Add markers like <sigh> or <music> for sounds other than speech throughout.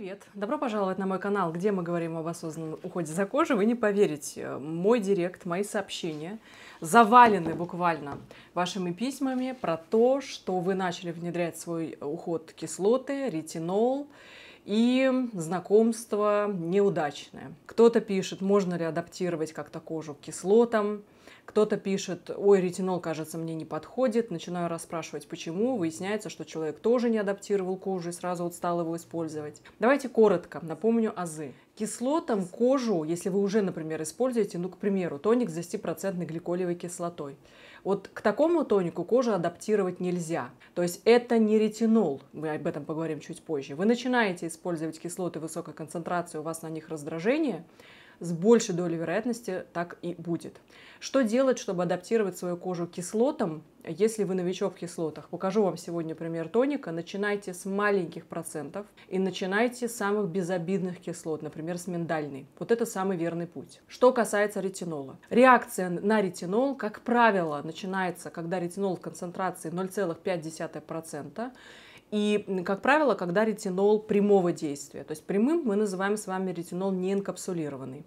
Привет! Добро пожаловать на мой канал, где мы говорим об осознанном уходе за кожей. Вы не поверите, э, мой директ, мои сообщения завалены буквально вашими письмами про то, что вы начали внедрять свой уход кислоты, ретинол и знакомство неудачное. Кто-то пишет, можно ли адаптировать как-то кожу к кислотам, кто-то пишет, ой, ретинол, кажется, мне не подходит. Начинаю расспрашивать, почему. Выясняется, что человек тоже не адаптировал кожу и сразу вот стал его использовать. Давайте коротко напомню азы. Кислотам кожу, если вы уже, например, используете, ну, к примеру, тоник с 10% гликолевой кислотой, вот к такому тонику кожу адаптировать нельзя. То есть это не ретинол, мы об этом поговорим чуть позже. Вы начинаете использовать кислоты высокой концентрации, у вас на них раздражение, с большей долей вероятности так и будет. Что делать, чтобы адаптировать свою кожу к кислотам, если вы новичок в кислотах? Покажу вам сегодня пример тоника. Начинайте с маленьких процентов и начинайте с самых безобидных кислот, например, с миндальной. Вот это самый верный путь. Что касается ретинола. Реакция на ретинол, как правило, начинается, когда ретинол в концентрации 0,5% и, как правило, когда ретинол прямого действия, то есть прямым мы называем с вами ретинол неинкапсулированный.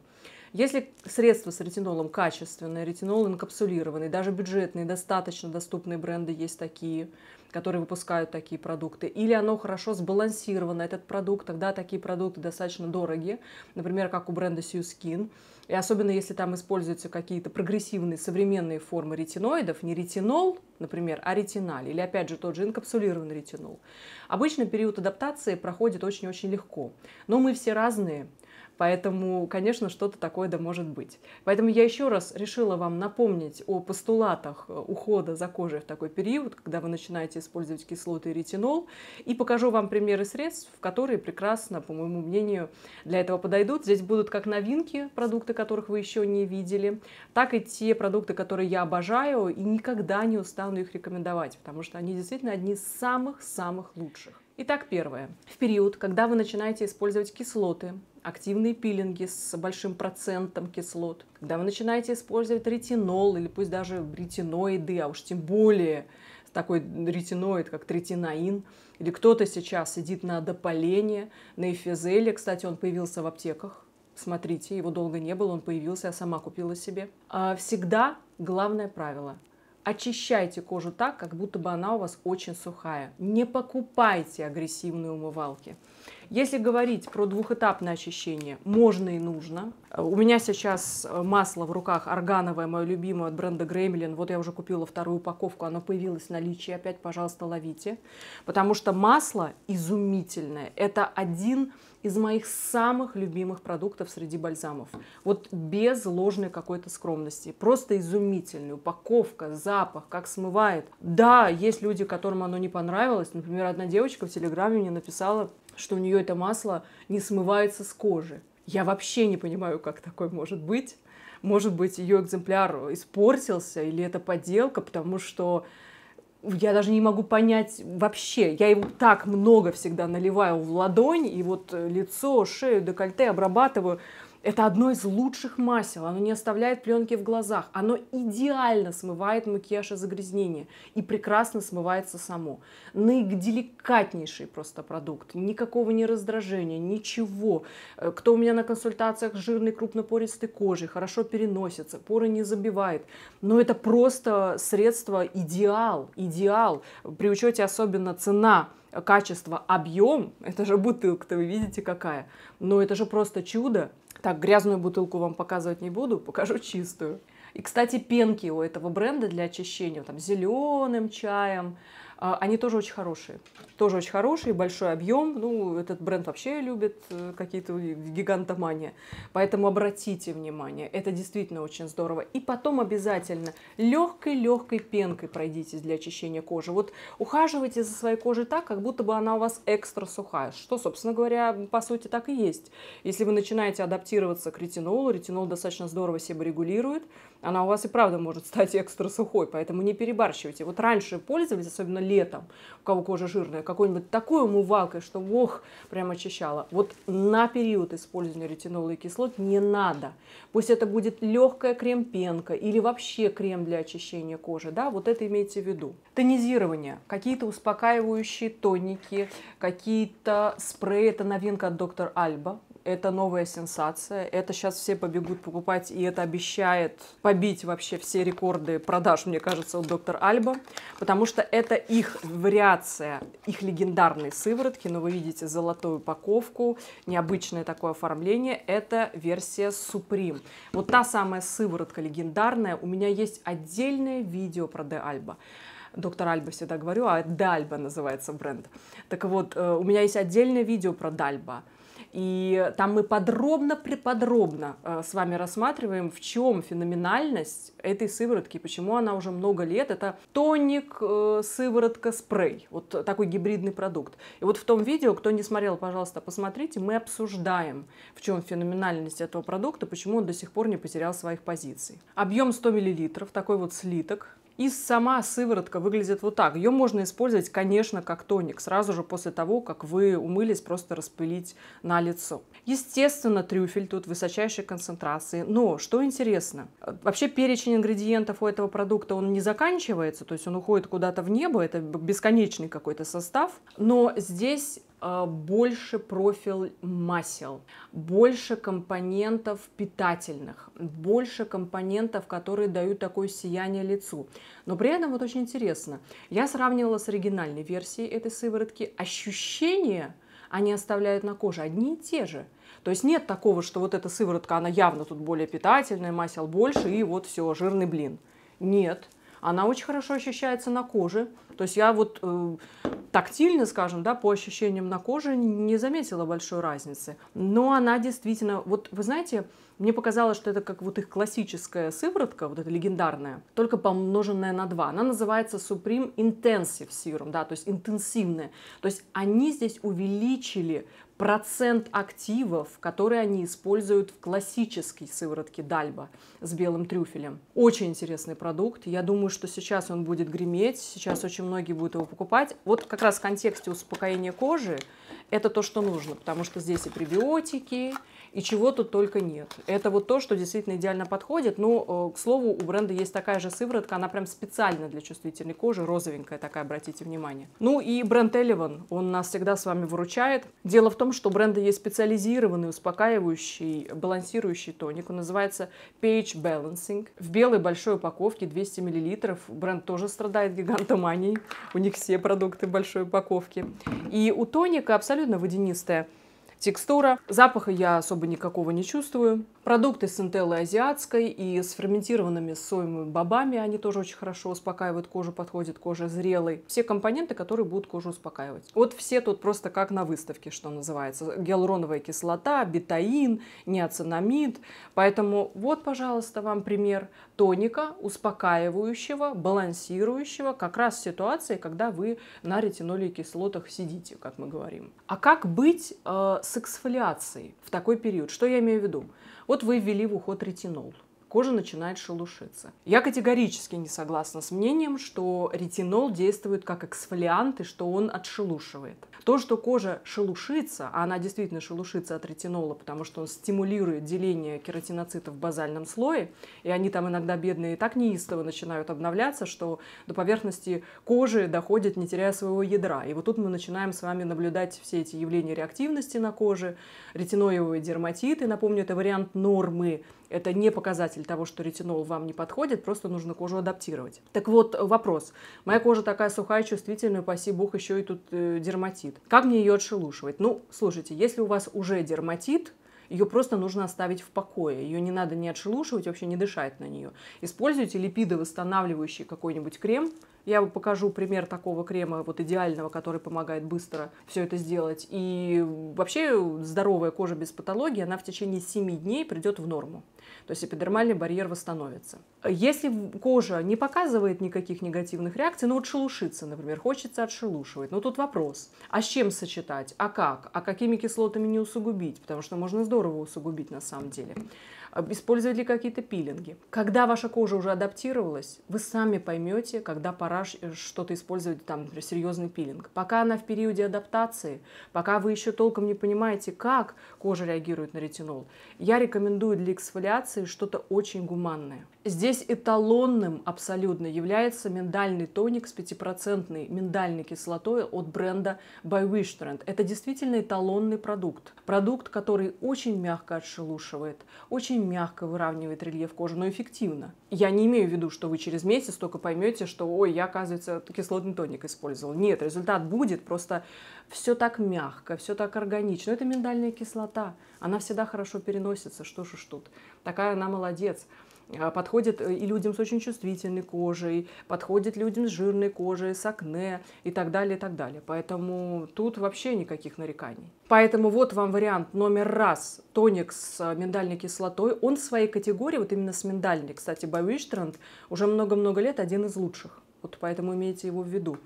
Если средства с ретинолом качественные, ретинол инкапсулированный, даже бюджетные, достаточно доступные бренды есть такие – которые выпускают такие продукты, или оно хорошо сбалансировано, этот продукт, тогда такие продукты достаточно дорогие например, как у бренда Sue Skin, и особенно если там используются какие-то прогрессивные современные формы ретиноидов, не ретинол, например, а ретиналь, или опять же тот же инкапсулированный ретинол. Обычно период адаптации проходит очень-очень легко, но мы все разные, Поэтому, конечно, что-то такое да может быть. Поэтому я еще раз решила вам напомнить о постулатах э, ухода за кожей в такой период, когда вы начинаете использовать кислоты и ретинол, и покажу вам примеры средств, которые прекрасно, по моему мнению, для этого подойдут. Здесь будут как новинки, продукты которых вы еще не видели, так и те продукты, которые я обожаю и никогда не устану их рекомендовать, потому что они действительно одни из самых-самых лучших. Итак, первое. В период, когда вы начинаете использовать кислоты, активные пилинги с большим процентом кислот, когда вы начинаете использовать ретинол или пусть даже ретиноиды, а уж тем более такой ретиноид, как третинаин, или кто-то сейчас сидит на дополение, на эфизеле. Кстати, он появился в аптеках. Смотрите, его долго не было, он появился, я сама купила себе. А всегда главное правило очищайте кожу так, как будто бы она у вас очень сухая. Не покупайте агрессивные умывалки. Если говорить про двухэтапное очищение, можно и нужно. У меня сейчас э, масло в руках органовое, мое любимое от бренда Гремлин. Вот я уже купила вторую упаковку, оно появилось в наличии. Опять, пожалуйста, ловите. Потому что масло изумительное. Это один из моих самых любимых продуктов среди бальзамов. Вот без ложной какой-то скромности. Просто изумительный. упаковка, запах, как смывает. Да, есть люди, которым оно не понравилось. Например, одна девочка в Телеграме мне написала, что у нее это масло не смывается с кожи. Я вообще не понимаю, как такое может быть. Может быть, ее экземпляр испортился или это подделка, потому что я даже не могу понять вообще. Я его так много всегда наливаю в ладонь, и вот лицо, шею, декольте обрабатываю. Это одно из лучших масел, оно не оставляет пленки в глазах, оно идеально смывает макияж и загрязнение и прекрасно смывается само. Наиделикатнейший просто продукт, никакого не ни раздражения, ничего. Э, кто у меня на консультациях с жирной крупнопористой кожей, хорошо переносится, поры не забивает. Но это просто средство идеал, идеал. При учете особенно цена качество, объем, это же бутылка-то вы видите какая, но это же просто чудо, так, грязную бутылку вам показывать не буду, покажу чистую. И, кстати, пенки у этого бренда для очищения, там, зеленым чаем, а, они тоже очень хорошие. Тоже очень хорошие, большой объем. Ну, этот бренд вообще любит э, какие-то гигантомания. Поэтому обратите внимание, это действительно очень здорово. И потом обязательно легкой-легкой пенкой пройдитесь для очищения кожи. Вот ухаживайте за своей кожей так, как будто бы она у вас экстра сухая. Что, собственно говоря, по сути так и есть. Если вы начинаете адаптироваться к ретинолу, ретинол достаточно здорово себя регулирует она у вас и правда может стать экстра сухой, поэтому не перебарщивайте. Вот раньше пользовались, особенно летом, у кого кожа жирная, какой-нибудь такой умывалкой, что ох, прям очищала. Вот на период использования ретинола и кислот не надо. Пусть это будет легкая крем-пенка или вообще крем для очищения кожи, да, вот это имейте в виду. Тонизирование, какие-то успокаивающие тоники, какие-то спреи, это новинка от доктор Альба, это новая сенсация, это сейчас все побегут покупать, и это обещает побить вообще все рекорды продаж, мне кажется, у доктор Альба, потому что это их вариация, их легендарной сыворотки, но вы видите золотую упаковку, необычное такое оформление, это версия Supreme. Вот та самая сыворотка легендарная, у меня есть отдельное видео про Де Альба доктор Альба всегда говорю, а Дальба называется бренд. Так вот, э, у меня есть отдельное видео про Дальба. И там мы подробно-преподробно э, с вами рассматриваем, в чем феноменальность этой сыворотки, почему она уже много лет. Это тоник, э, сыворотка, спрей. Вот такой гибридный продукт. И вот в том видео, кто не смотрел, пожалуйста, посмотрите, мы обсуждаем, в чем феноменальность этого продукта, почему он до сих пор не потерял своих позиций. Объем 100 мл, такой вот слиток, и сама сыворотка выглядит вот так. Ее можно использовать, конечно, как тоник, сразу же после того, как вы умылись, просто распылить на лицо. Естественно, трюфель тут высочайшей концентрации. Но, что интересно, вообще перечень ингредиентов у этого продукта, он не заканчивается, то есть он уходит куда-то в небо, это бесконечный какой-то состав. Но здесь а, больше профиль масел, больше компонентов питательных, больше компонентов, которые дают такое сияние лицу. Но при этом вот очень интересно, я сравнивала с оригинальной версией этой сыворотки, ощущения они оставляют на коже одни и те же. То есть нет такого, что вот эта сыворотка, она явно тут более питательная, масел больше и вот все, жирный блин. Нет, она очень хорошо ощущается на коже, то есть я вот э, тактильно, скажем, да, по ощущениям на коже не заметила большой разницы. Но она действительно, вот вы знаете, мне показалось, что это как вот их классическая сыворотка, вот эта легендарная, только помноженная на два. Она называется Supreme Intensive Serum, да, то есть интенсивная. То есть они здесь увеличили процент активов, которые они используют в классической сыворотке Дальба с белым трюфелем. Очень интересный продукт. Я думаю, что сейчас он будет греметь. Сейчас очень очень многие будут его покупать. Вот как раз в контексте успокоения кожи это то, что нужно, потому что здесь и пребиотики, и чего тут только нет. Это вот то, что действительно идеально подходит. Но, ну, э, к слову, у бренда есть такая же сыворотка, она прям специально для чувствительной кожи, розовенькая такая, обратите внимание. Ну и бренд Элеван, он нас всегда с вами выручает. Дело в том, что у бренда есть специализированный успокаивающий, балансирующий тоник. Он называется Page Balancing. В белой большой упаковке 200 мл. Бренд тоже страдает гигантоманией. У них все продукты большой упаковки. И у тоника абсолютно водянистая текстура. Запаха я особо никакого не чувствую. Продукты с интеллой азиатской и с ферментированными соевыми бобами, они тоже очень хорошо успокаивают кожу, подходит коже зрелой. Все компоненты, которые будут кожу успокаивать. Вот все тут просто как на выставке, что называется. Гиалуроновая кислота, бетаин, неоцинамид. Поэтому вот, пожалуйста, вам пример тоника, успокаивающего, балансирующего, как раз в ситуации, когда вы на ретиноле кислотах сидите, как мы говорим. А как быть э, с с эксфолиацией в такой период. Что я имею в виду? Вот вы ввели в уход ретинол – кожа начинает шелушиться. Я категорически не согласна с мнением, что ретинол действует как эксфолиант и что он отшелушивает. То, что кожа шелушится, а она действительно шелушится от ретинола, потому что он стимулирует деление кератиноцитов в базальном слое, и они там иногда бедные так неистово начинают обновляться, что до поверхности кожи доходят, не теряя своего ядра. И вот тут мы начинаем с вами наблюдать все эти явления реактивности на коже, ретиноевые дерматиты, напомню, это вариант нормы это не показатель того, что ретинол вам не подходит, просто нужно кожу адаптировать. Так вот, э, вопрос. Моя кожа такая сухая, чувствительная, паси бог, еще и тут э, дерматит. Как мне ее отшелушивать? Ну, слушайте, если у вас уже дерматит, ее просто нужно оставить в покое. Ее не надо ни отшелушивать, вообще не дышать на нее. Используйте липидовосстанавливающий какой-нибудь крем, я вам покажу пример такого крема, вот идеального, который помогает быстро все это сделать. И вообще здоровая кожа без патологии, она в течение 7 дней придет в норму. То есть эпидермальный барьер восстановится. Если кожа не показывает никаких негативных реакций, ну вот шелушится, например, хочется отшелушивать, но ну, тут вопрос, а с чем сочетать, а как, а какими кислотами не усугубить, потому что можно здорово усугубить на самом деле использовать ли какие-то пилинги. Когда ваша кожа уже адаптировалась, вы сами поймете, когда пора э, что-то использовать, там, например, серьезный пилинг. Пока она в периоде адаптации, пока вы еще толком не понимаете, как кожа реагирует на ретинол, я рекомендую для эксфолиации что-то очень гуманное. Здесь эталонным абсолютно является миндальный тоник с 5% миндальной кислотой от бренда By Wish Trend. Это действительно эталонный продукт. Продукт, который очень мягко отшелушивает, очень мягко выравнивает рельеф кожи, но эффективно. Я не имею в виду, что вы через месяц только поймете, что ой, я, оказывается, кислотный тоник использовал. Нет, результат будет, просто все так мягко, все так органично. Это миндальная кислота, она всегда хорошо переносится, что ж уж тут. Такая она молодец. А, подходит э, и людям с очень чувствительной кожей, подходит людям с жирной кожей, с акне и так далее, и так далее. Поэтому тут вообще никаких нареканий. Поэтому вот вам вариант номер раз. Тоник с э, миндальной кислотой. Он в своей категории, вот именно с миндальной, кстати, Байвиштранд, уже много-много лет один из лучших. Вот поэтому имейте его в виду.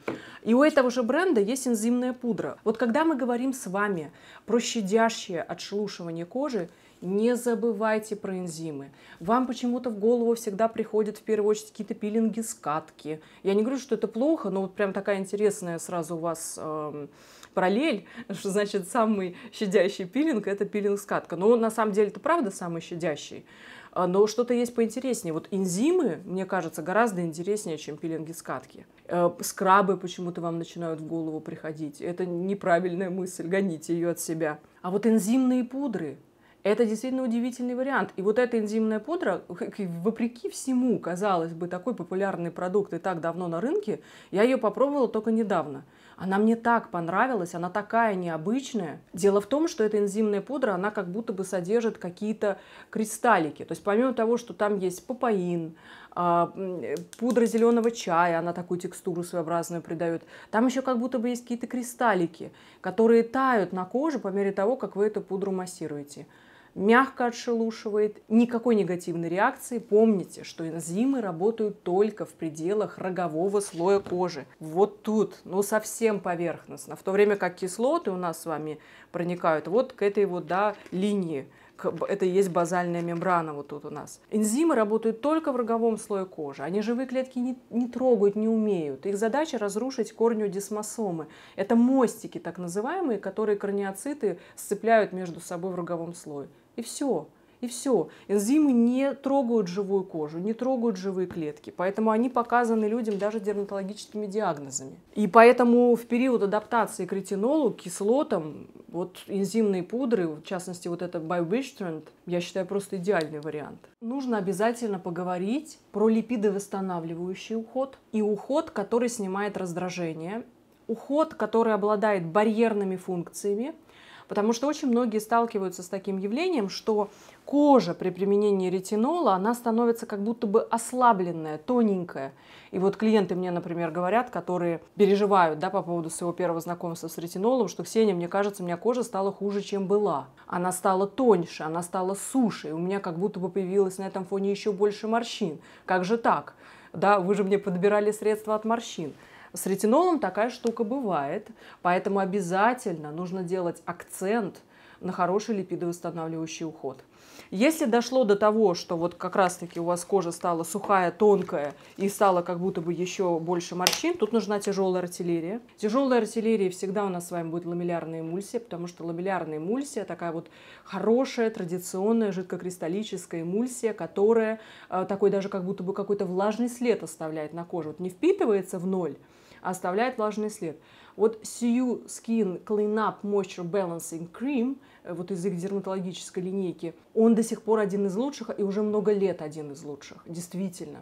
И у этого же бренда есть энзимная пудра. Вот когда мы говорим с вами про щадящее отшелушивание кожи, не забывайте про энзимы. Вам почему-то в голову всегда приходят в первую очередь какие-то пилинги, скатки. Я не говорю, что это плохо, но вот прям такая интересная сразу у вас э, параллель, <laughs> что значит самый щадящий пилинг – это пилинг-скатка. Но на самом деле это правда самый щадящий. А, но что-то есть поинтереснее. Вот энзимы, мне кажется, гораздо интереснее, чем пилинги скатки. Э, скрабы почему-то вам начинают в голову приходить. Это неправильная мысль, гоните ее от себя. А вот энзимные пудры, это действительно удивительный вариант. И вот эта энзимная пудра, <laughs> вопреки всему, казалось бы, такой популярный продукт и так давно на рынке, я ее попробовала только недавно. Она мне так понравилась, она такая необычная. Дело в том, что эта энзимная пудра, она как будто бы содержит какие-то кристаллики. То есть помимо того, что там есть папаин, а, э, пудра зеленого чая, она такую текстуру своеобразную придает. Там еще как будто бы есть какие-то кристаллики, которые тают на коже по мере того, как вы эту пудру массируете мягко отшелушивает, никакой негативной реакции. Помните, что энзимы работают только в пределах рогового слоя кожи. Вот тут, ну совсем поверхностно. В то время как кислоты у нас с вами проникают вот к этой вот, да, линии это и есть базальная мембрана вот тут у нас. Энзимы работают только в роговом слое кожи. Они живые клетки не, не трогают, не умеют. Их задача разрушить корню дисмосомы. Это мостики, так называемые, которые корниоциты сцепляют между собой в роговом слое. И все. И все. Энзимы не трогают живую кожу, не трогают живые клетки. Поэтому они показаны людям даже дерматологическими диагнозами. И поэтому в период адаптации к ретинолу, к кислотам, вот энзимные пудры, в частности вот это BioBistrand, я считаю просто идеальный вариант. Нужно обязательно поговорить про липидовосстанавливающий уход и уход, который снимает раздражение, уход, который обладает барьерными функциями – Потому что очень многие сталкиваются с таким явлением, что кожа при применении ретинола, она становится как будто бы ослабленная, тоненькая. И вот клиенты мне, например, говорят, которые переживают да, по поводу своего первого знакомства с ретинолом, что «Ксения, мне кажется, у меня кожа стала хуже, чем была. Она стала тоньше, она стала суше, и у меня как будто бы появилось на этом фоне еще больше морщин. Как же так? Да, вы же мне подбирали средства от морщин». С ретинолом такая штука бывает, поэтому обязательно нужно делать акцент на хороший липидовосстанавливающий уход. Если дошло до того, что вот как раз-таки у вас кожа стала сухая, тонкая и стала как будто бы еще больше морщин, тут нужна тяжелая артиллерия. Тяжелая артиллерия всегда у нас с вами будет ламеллярная эмульсия, потому что ламеллярная эмульсия такая вот хорошая, традиционная, жидкокристаллическая эмульсия, которая э, такой даже как будто бы какой-то влажный след оставляет на коже. Вот не впитывается в ноль, оставляет влажный след. Вот Siu Skin Clean Up Moisture Balancing Cream, э, вот из их дерматологической линейки, он до сих пор один из лучших и уже много лет один из лучших, действительно.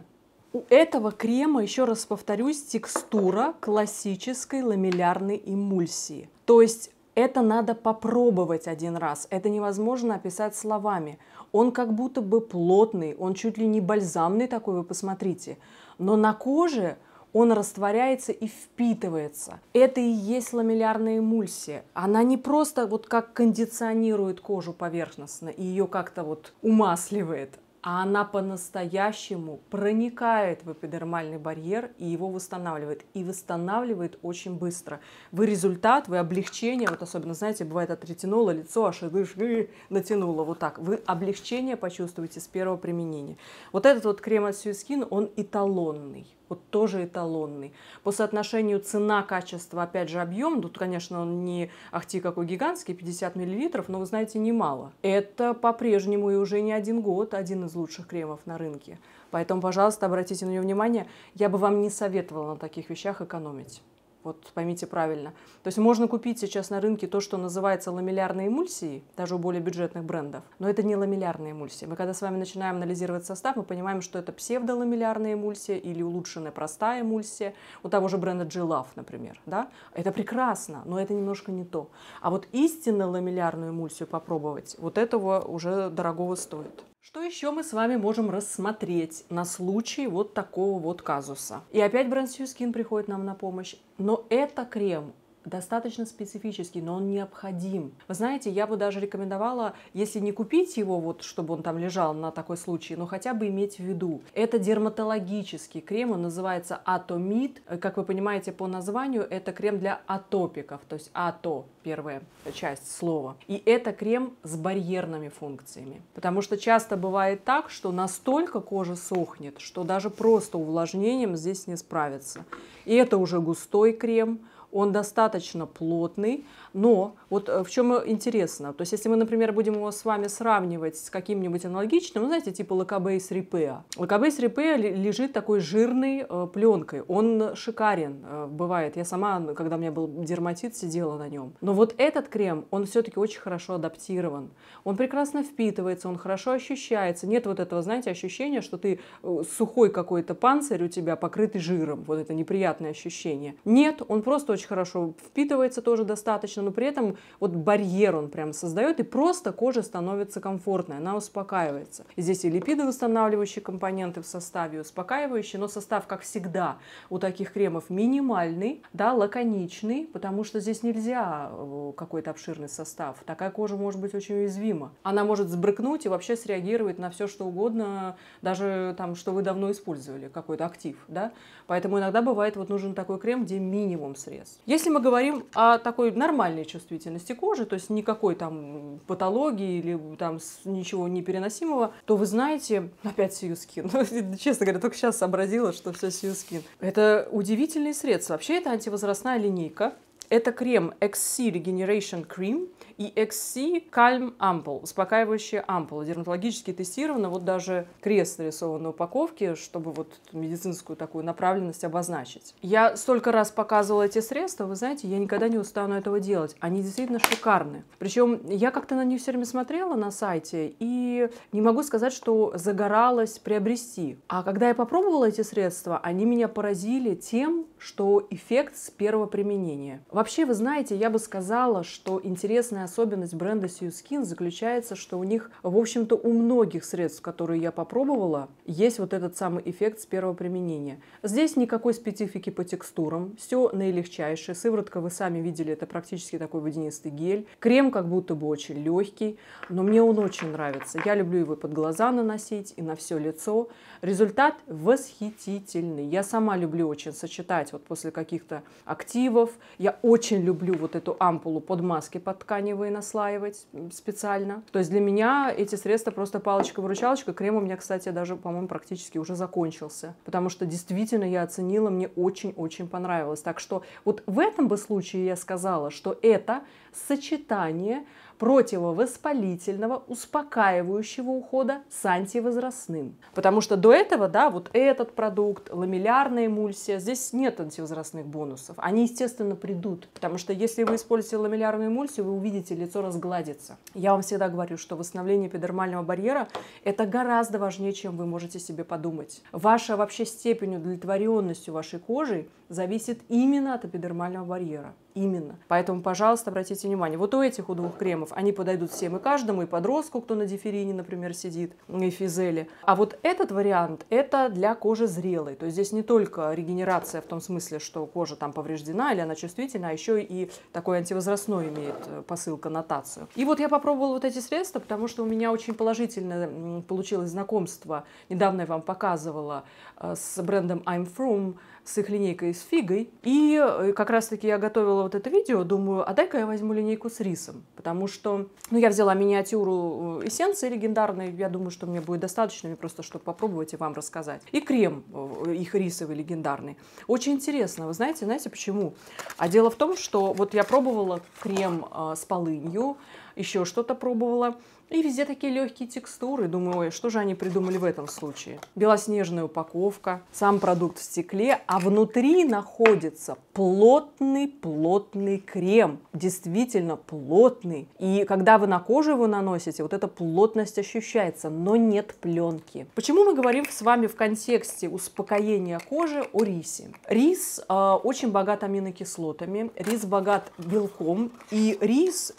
У этого крема, еще раз повторюсь, текстура классической ламеллярной эмульсии. То есть это надо попробовать один раз, это невозможно описать словами. Он как будто бы плотный, он чуть ли не бальзамный такой, вы посмотрите. Но на коже он растворяется и впитывается. Это и есть ламеллярная эмульсия. Она не просто вот как кондиционирует кожу поверхностно и ее как-то вот умасливает, а она по-настоящему проникает в эпидермальный барьер и его восстанавливает. И восстанавливает очень быстро. Вы результат, вы облегчение, вот особенно, знаете, бывает от ретинола лицо аж и натянуло вот так. Вы облегчение почувствуете с первого применения. Вот этот вот крем от Сьюскин, он эталонный вот тоже эталонный. По соотношению цена-качество, опять же, объем, тут, конечно, он не ахти какой гигантский, 50 мл, но, вы знаете, немало. Это по-прежнему и уже не один год один из лучших кремов на рынке. Поэтому, пожалуйста, обратите на него внимание. Я бы вам не советовала на таких вещах экономить. Вот поймите правильно. То есть можно купить сейчас на рынке то, что называется ламеллярной эмульсией, даже у более бюджетных брендов, но это не ламеллярная эмульсия. Мы когда с вами начинаем анализировать состав, мы понимаем, что это псевдоламеллярная эмульсия или улучшенная простая эмульсия у того же бренда G-Love, например. Да? Это прекрасно, но это немножко не то. А вот истинно ламеллярную эмульсию попробовать, вот этого уже дорогого стоит. Что еще мы с вами можем рассмотреть на случай вот такого вот казуса? И опять Брансюскин приходит нам на помощь. Но это крем, достаточно специфический, но он необходим. Вы знаете, я бы даже рекомендовала, если не купить его, вот, чтобы он там лежал на такой случай, но хотя бы иметь в виду. Это дерматологический крем, он называется Атомид. Как вы понимаете по названию, это крем для атопиков, то есть ато, первая часть слова. И это крем с барьерными функциями. Потому что часто бывает так, что настолько кожа сохнет, что даже просто увлажнением здесь не справится. И это уже густой крем, он достаточно плотный, но вот э, в чем интересно, то есть если мы, например, будем его с вами сравнивать с каким-нибудь аналогичным, ну, знаете, типа Лакобейс репеа. Лакобейс репеа лежит такой жирной э, пленкой, он шикарен, э, бывает. Я сама, когда у меня был дерматит, сидела на нем. Но вот этот крем, он все-таки очень хорошо адаптирован. Он прекрасно впитывается, он хорошо ощущается. Нет вот этого, знаете, ощущения, что ты э, сухой какой-то панцирь у тебя, покрытый жиром. Вот это неприятное ощущение. Нет, он просто очень очень хорошо впитывается тоже достаточно, но при этом вот барьер он прям создает, и просто кожа становится комфортной, она успокаивается. Здесь и липиды восстанавливающие компоненты в составе, успокаивающие, но состав, как всегда, у таких кремов минимальный, да, лаконичный, потому что здесь нельзя э, какой-то обширный состав. Такая кожа может быть очень уязвима. Она может сбрыкнуть и вообще среагировать на все, что угодно, даже там, что вы давно использовали, какой-то актив, да. Поэтому иногда бывает, вот нужен такой крем, где минимум средств процесс. Если мы говорим о такой нормальной чувствительности кожи, то есть никакой там патологии или там ничего непереносимого, то вы знаете, ну, опять Сьюскин. <laughs> Честно говоря, только сейчас сообразила, что все Сьюскин. Это удивительные средства. Вообще это антивозрастная линейка, это крем XC Regeneration Cream и XC Calm Ampoule, успокаивающая ампула, дерматологически тестирована, вот даже крест нарисован на упаковке, чтобы вот медицинскую такую направленность обозначить. Я столько раз показывала эти средства, вы знаете, я никогда не устану этого делать, они действительно шикарны. Причем я как-то на них все время смотрела на сайте и не могу сказать, что загоралась приобрести. А когда я попробовала эти средства, они меня поразили тем, что эффект с первого применения. Вообще, вы знаете, я бы сказала, что интересная особенность бренда Сью Skin заключается, что у них, в общем-то, у многих средств, которые я попробовала, есть вот этот самый эффект с первого применения. Здесь никакой специфики по текстурам, все наилегчайшее. Сыворотка, вы сами видели, это практически такой водянистый гель. Крем как будто бы очень легкий, но мне он очень нравится. Я люблю его под глаза наносить и на все лицо. Результат восхитительный. Я сама люблю очень сочетать вот после каких-то активов. Я очень люблю вот эту ампулу под маски, под тканевые наслаивать специально. То есть для меня эти средства просто палочка-выручалочка. Крем у меня, кстати, даже, по-моему, практически уже закончился. Потому что действительно я оценила, мне очень-очень понравилось. Так что вот в этом бы случае я сказала, что это сочетание противовоспалительного, успокаивающего ухода с антивозрастным. Потому что до этого, да, вот этот продукт, ламеллярная эмульсия, здесь нет антивозрастных бонусов. Они, естественно, придут. Потому что если вы используете ламеллярную эмульсию, вы увидите, лицо разгладится. Я вам всегда говорю, что восстановление эпидермального барьера – это гораздо важнее, чем вы можете себе подумать. Ваша вообще степень удовлетворенности вашей кожи зависит именно от эпидермального барьера именно. Поэтому, пожалуйста, обратите внимание. Вот у этих, у двух кремов, они подойдут всем и каждому, и подростку, кто на диферине, например, сидит, и физели. А вот этот вариант, это для кожи зрелой. То есть здесь не только регенерация в том смысле, что кожа там повреждена или она чувствительна, а еще и такой антивозрастной имеет э, посыл, коннотацию. И вот я попробовала вот эти средства, потому что у меня очень положительно получилось знакомство. Недавно я вам показывала э, с брендом I'm From, с их линейкой с фигой. И э, как раз-таки я готовила вот это видео, думаю, а дай-ка я возьму линейку с рисом, потому что, ну, я взяла миниатюру э, эссенции легендарной, я думаю, что мне будет достаточно, мне просто, чтобы попробовать и вам рассказать. И крем э, их рисовый легендарный. Очень интересно, вы знаете, знаете почему? А дело в том, что вот я пробовала крем э, с полынью, еще что-то пробовала, и везде такие легкие текстуры. Думаю, ой, что же они придумали в этом случае? Белоснежная упаковка, сам продукт в стекле, а внутри находится плотный-плотный крем. Действительно плотный. И когда вы на кожу его наносите, вот эта плотность ощущается, но нет пленки. Почему мы говорим с вами в контексте успокоения кожи о рисе? Рис э, очень богат аминокислотами, рис богат белком, и рис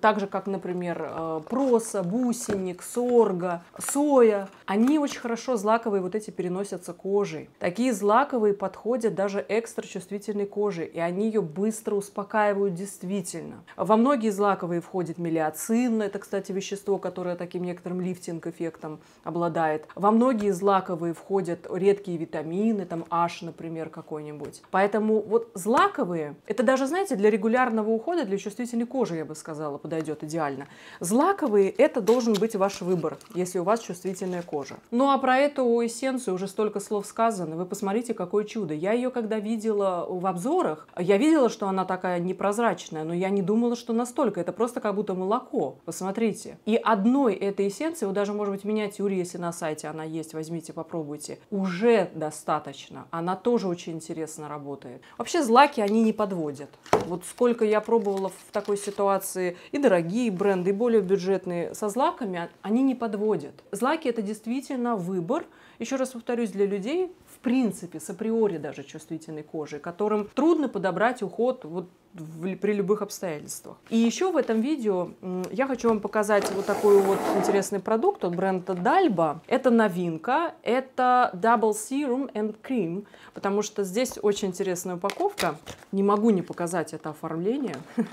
так же как, например, э, проса, бусинник, сорга, соя, они очень хорошо злаковые вот эти переносятся кожей. Такие злаковые подходят даже экстрачувствительной коже, и они ее быстро успокаивают действительно. Во многие злаковые входит мелиоцин, это, кстати, вещество, которое таким некоторым лифтинг-эффектом обладает. Во многие злаковые входят редкие витамины, там H, например, какой-нибудь. Поэтому вот злаковые, это даже, знаете, для регулярного ухода, для чувствительной кожи, я бы сказала, материала подойдет идеально. Злаковые – это должен быть ваш выбор, если у вас чувствительная кожа. Ну а про эту эссенцию уже столько слов сказано. Вы посмотрите, какое чудо. Я ее когда видела в обзорах, я видела, что она такая непрозрачная, но я не думала, что настолько. Это просто как будто молоко. Посмотрите. И одной этой эссенции, вы даже, может быть, миниатюре, если на сайте она есть, возьмите, попробуйте, уже достаточно. Она тоже очень интересно работает. Вообще злаки, они не подводят. Вот сколько я пробовала в такой ситуации и дорогие бренды, и более бюджетные со злаками, а, они не подводят. Злаки – это действительно выбор, еще раз повторюсь, для людей, принципе, с априори даже чувствительной кожей, которым трудно подобрать уход вот в, при любых обстоятельствах. И еще в этом видео я хочу вам показать вот такой вот интересный продукт от бренда Dalba. Это новинка, это Double Serum and Cream, потому что здесь очень интересная упаковка. Не могу не показать это оформление. <laughs>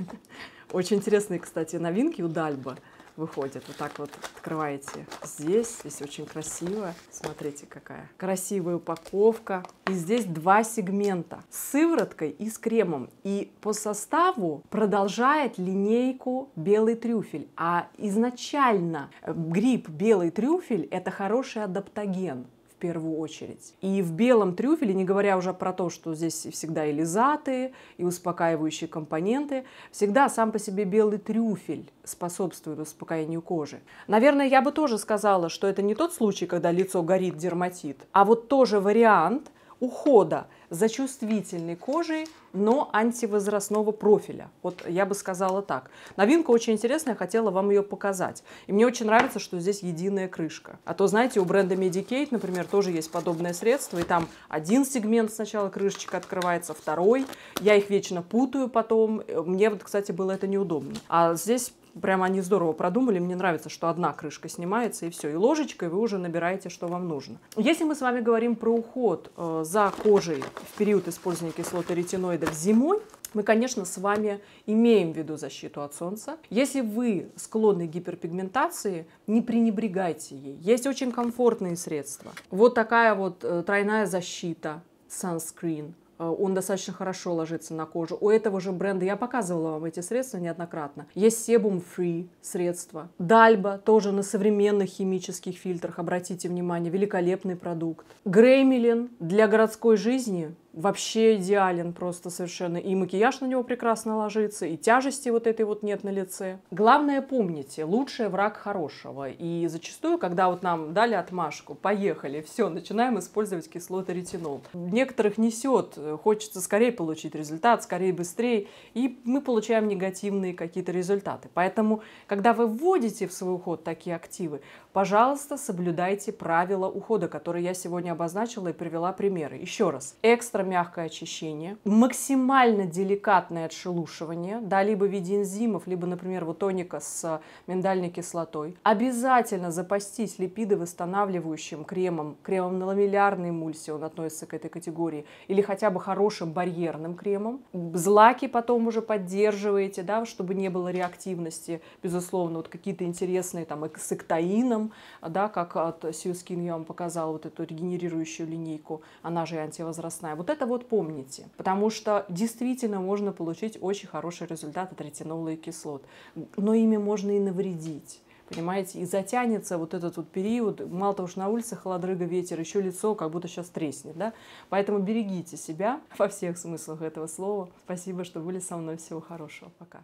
Очень интересные, кстати, новинки у Дальба выходит. Вот так вот открываете здесь. Здесь очень красиво. Смотрите, какая красивая упаковка. И здесь два сегмента с сывороткой и с кремом. И по составу продолжает линейку белый трюфель. А изначально э, гриб белый трюфель это хороший адаптоген первую очередь. И в белом трюфеле, не говоря уже про то, что здесь всегда и лизаты, и успокаивающие компоненты, всегда сам по себе белый трюфель способствует успокоению кожи. Наверное, я бы тоже сказала, что это не тот случай, когда лицо горит дерматит, а вот тоже вариант ухода – за чувствительной кожей, но антивозрастного профиля. Вот я бы сказала так. Новинка очень интересная, хотела вам ее показать. И мне очень нравится, что здесь единая крышка. А то, знаете, у бренда Medicaid, например, тоже есть подобное средство, и там один сегмент сначала крышечка открывается, второй. Я их вечно путаю потом. Мне вот, кстати, было это неудобно. А здесь прям они здорово продумали. Мне нравится, что одна крышка снимается, и все. И ложечкой вы уже набираете, что вам нужно. Если мы с вами говорим про уход э, за кожей в период использования кислоты-ретиноидов зимой, мы, конечно, с вами имеем в виду защиту от солнца. Если вы склонны к гиперпигментации, не пренебрегайте ей. Есть очень комфортные средства. Вот такая вот э, тройная защита, санскрин – Э, он достаточно хорошо ложится на кожу. У этого же бренда, я показывала вам эти средства неоднократно, есть Sebum Free средства. Дальба тоже на современных химических фильтрах, обратите внимание, великолепный продукт. Греймилин для городской жизни – вообще идеален просто совершенно. И макияж на него прекрасно ложится, и тяжести вот этой вот нет на лице. Главное помните, лучший враг хорошего. И зачастую, когда вот нам дали отмашку, поехали, все, начинаем использовать кислоты ретинол. Некоторых несет, хочется скорее получить результат, скорее быстрее, и мы получаем негативные какие-то результаты. Поэтому, когда вы вводите в свой уход такие активы, пожалуйста, соблюдайте правила ухода, которые я сегодня обозначила и привела примеры. Еще раз, экстра мягкое очищение, максимально деликатное отшелушивание, да, либо в виде энзимов, либо, например, вот тоника с э, миндальной кислотой. Обязательно запастись липидовосстанавливающим кремом, кремом на ламеллярной эмульсии, он относится к этой категории, или хотя бы хорошим барьерным кремом. Злаки потом уже поддерживаете, да, чтобы не было реактивности, безусловно, вот какие-то интересные там с эктаином, да, как от Сьюскин я вам показала вот эту регенерирующую линейку, она же и антивозрастная. Вот это вот помните, потому что действительно можно получить очень хороший результат от ретинола и кислот, но ими можно и навредить. Понимаете, и затянется вот этот вот период, мало того, что на улице холодрыга, ветер, еще лицо как будто сейчас треснет, да? Поэтому берегите себя <laughs> во всех смыслах этого слова. Спасибо, что были со мной. Всего хорошего. Пока.